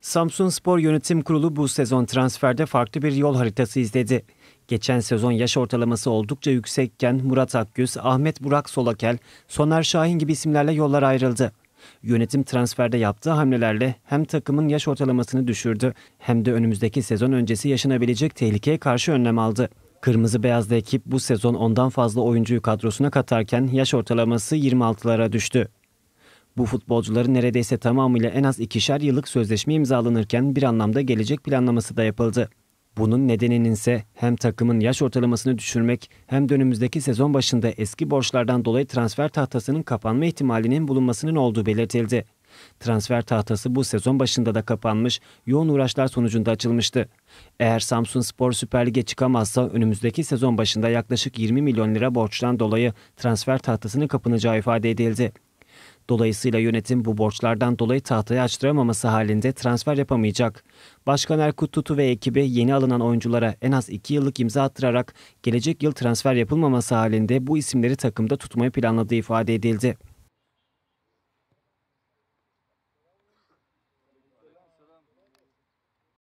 Samsun Spor Yönetim Kurulu bu sezon transferde farklı bir yol haritası izledi. Geçen sezon yaş ortalaması oldukça yüksekken Murat Akgüz, Ahmet Burak Solakel, Soner Şahin gibi isimlerle yollar ayrıldı. Yönetim transferde yaptığı hamlelerle hem takımın yaş ortalamasını düşürdü hem de önümüzdeki sezon öncesi yaşanabilecek tehlikeye karşı önlem aldı. Kırmızı beyazlı ekip bu sezon ondan fazla oyuncuyu kadrosuna katarken yaş ortalaması 26'lara düştü. Bu futbolcuların neredeyse tamamıyla en az ikişer yıllık sözleşme imzalanırken bir anlamda gelecek planlaması da yapıldı. Bunun nedeninin ise hem takımın yaş ortalamasını düşürmek hem de önümüzdeki sezon başında eski borçlardan dolayı transfer tahtasının kapanma ihtimalinin bulunmasının olduğu belirtildi. Transfer tahtası bu sezon başında da kapanmış, yoğun uğraşlar sonucunda açılmıştı. Eğer Samsun Spor Süper Lig'e çıkamazsa önümüzdeki sezon başında yaklaşık 20 milyon lira borçtan dolayı transfer tahtasının kapanacağı ifade edildi. Dolayısıyla yönetim bu borçlardan dolayı tahtayı açtıramaması halinde transfer yapamayacak. Başkan Erkut Tutu ve ekibi yeni alınan oyunculara en az 2 yıllık imza attırarak gelecek yıl transfer yapılmaması halinde bu isimleri takımda tutmayı planladığı ifade edildi.